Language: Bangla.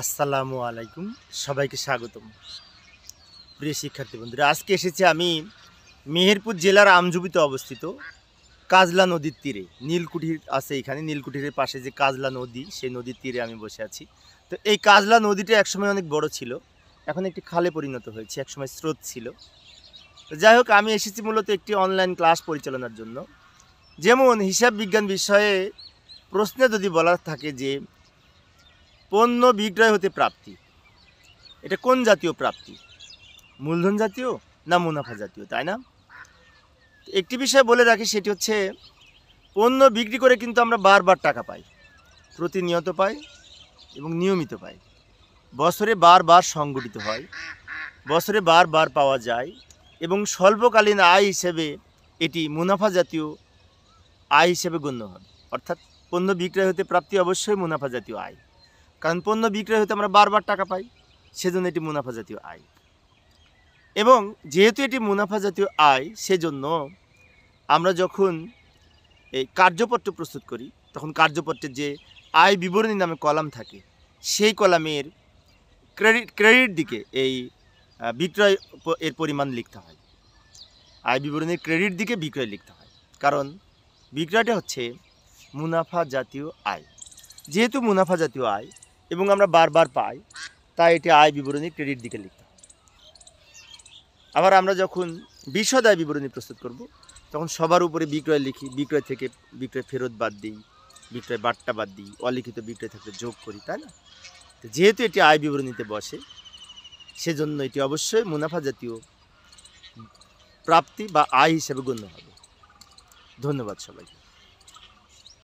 আসসালামু আলাইকুম সবাইকে স্বাগতম প্রিয় শিক্ষার্থী বন্ধুরা আজকে এসেছি আমি মেহেরপুর জেলার আমজুবিতে অবস্থিত কাজলা নদীর তীরে নীলকুঠির আছে এখানে নীলকুঠির পাশে যে কাজলা নদী সেই নদীর তীরে আমি বসে আছি তো এই কাজলা নদীটা একসময় অনেক বড় ছিল এখন একটি খালে পরিণত হয়েছে একসময় স্রোত ছিল তো যাই হোক আমি এসেছি মূলত একটি অনলাইন ক্লাস পরিচালনার জন্য যেমন হিসাব বিজ্ঞান বিষয়ে প্রশ্নে যদি বলা থাকে যে পণ্য বিক্রয় হতে প্রাপ্তি এটা কোন জাতীয় প্রাপ্তি মূলধন জাতীয় না মুনাফা জাতীয় তাই না একটি বিষয় বলে রাখি সেটি হচ্ছে পণ্য বিক্রি করে কিন্তু আমরা বারবার টাকা পাই প্রতিনিয়ত পাই এবং নিয়মিত পাই বছরে বারবার সংগঠিত হয় বছরে বারবার পাওয়া যায় এবং স্বল্পকালীন আয় হিসেবে এটি মুনাফা জাতীয় আয় হিসেবে গণ্য হয় অর্থাৎ পণ্য বিক্রয় হতে প্রাপ্তি অবশ্যই মুনাফা জাতীয় আয় কারণ পণ্য বিক্রয় হতে আমরা বারবার টাকা পাই সেজন্য এটি মুনাফা জাতীয় আয় এবং যেহেতু এটি মুনাফা জাতীয় আয় সেজন্য আমরা যখন এই কার্যপত্র প্রস্তুত করি তখন কার্যপত্রের যে আয় বিবরণী নামে কলাম থাকে সেই কলামের ক্রেডিট ক্রেডিট দিকে এই বিক্রয় এর পরিমাণ লিখতে হয় আয় বিবরণীর ক্রেডিট দিকে বিক্রয় লিখতে হয় কারণ বিক্রয়টা হচ্ছে মুনাফা জাতীয় আয় যেহেতু মুনাফা জাতীয় আয় এবং আমরা বারবার পাই তাই এটি আয় বিবরণী ক্রেডিট দিকে লিখতাম আবার আমরা যখন বিশদ আয় বিবরণী প্রস্তুত করব তখন সবার উপরে বিক্রয় লিখি বিক্রয় থেকে বিক্রয় ফেরত বাদ দিই বিক্রয় বার্তা বাদ দিই অলিখিত বিক্রয় থাকলে যোগ করি তাই না তো যেহেতু এটি আয় বিবরণীতে বসে সেজন্য এটি অবশ্যই মুনাফা জাতীয় প্রাপ্তি বা আয় হিসেবে গণ্য হবে ধন্যবাদ সবাইকে